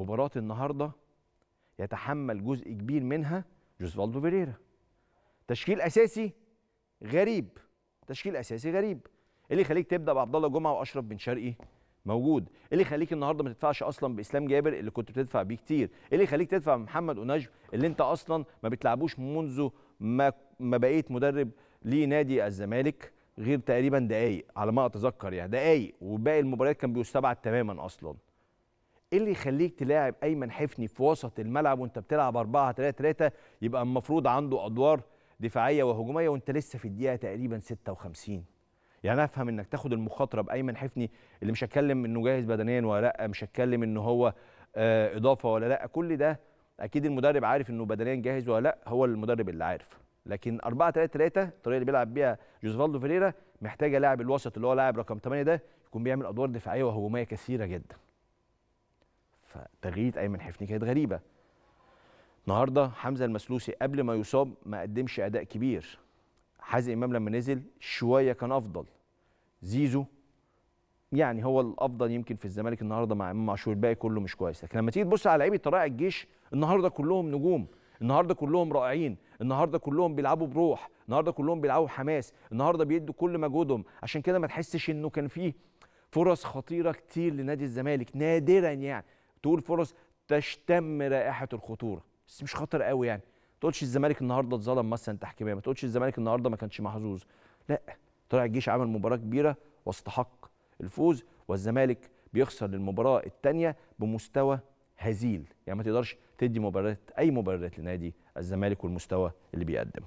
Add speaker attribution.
Speaker 1: مباراة النهارده يتحمل جزء كبير منها جوزفالدو فيريرا تشكيل اساسي غريب تشكيل اساسي غريب اللي يخليك تبدا بعبد الله جمعه واشرف بن شرقي موجود اللي يخليك النهارده ما تدفعش اصلا باسلام جابر اللي كنت بتدفع بيه كتير اللي يخليك تدفع محمد اوناجم اللي انت اصلا ما بتلعبوش منذ ما ما بقيت مدرب لنادي الزمالك غير تقريبا دقايق على ما اتذكر يعني دقايق وباقي المباريات كان بيستبعد تماما اصلا ايه اللي يخليك تلاعب ايمن حفني في وسط الملعب وانت بتلعب 4 3 3 يبقى المفروض عنده ادوار دفاعيه وهجوميه وانت لسه في الدقيقه تقريبا 56 يعني افهم انك تاخد المخاطره بايمن حفني اللي مش هتكلم انه جاهز بدنيا ولا لا مش هتكلم ان هو آه، اضافه ولا لا كل ده اكيد المدرب عارف انه بدنيا جاهز ولا لا هو المدرب اللي عارف لكن 4 3 3 الطريقه اللي بيلعب بيها جوزفالدو فيريرا محتاجه لاعب الوسط اللي هو لاعب رقم 8 ده يكون بيعمل ادوار دفاعيه وهجوميه كثيره جدا فتغريده ايمن حفني كانت غريبه النهارده حمزه المسلوسي قبل ما يصاب ما قدمش اداء كبير حازم امام لما نزل شويه كان افضل زيزو يعني هو الافضل يمكن في الزمالك النهارده مع امام عاشور الباقي كله مش كويس لكن لما تيجي تبص على لعيبه طلائع الجيش النهارده كلهم نجوم النهارده كلهم رائعين النهارده كلهم بيلعبوا بروح النهارده كلهم بيلعبوا حماس النهارده بيدوا كل مجهودهم عشان كده ما تحسش انه كان فيه فرص خطيره كتير لنادي الزمالك نادرا يعني تقول فرص تشتم رائحه الخطوره بس مش خطر قوي يعني ما تقولش الزمالك النهارده اتظلم مثلا تحكيميا ما تقولش الزمالك النهارده ما كانش محظوظ لا طلع الجيش عمل مباراه كبيره واستحق الفوز والزمالك بيخسر للمباراه الثانيه بمستوى هزيل يعني ما تقدرش تدي مبررات اي مبررات لنادي الزمالك والمستوى اللي بيقدمه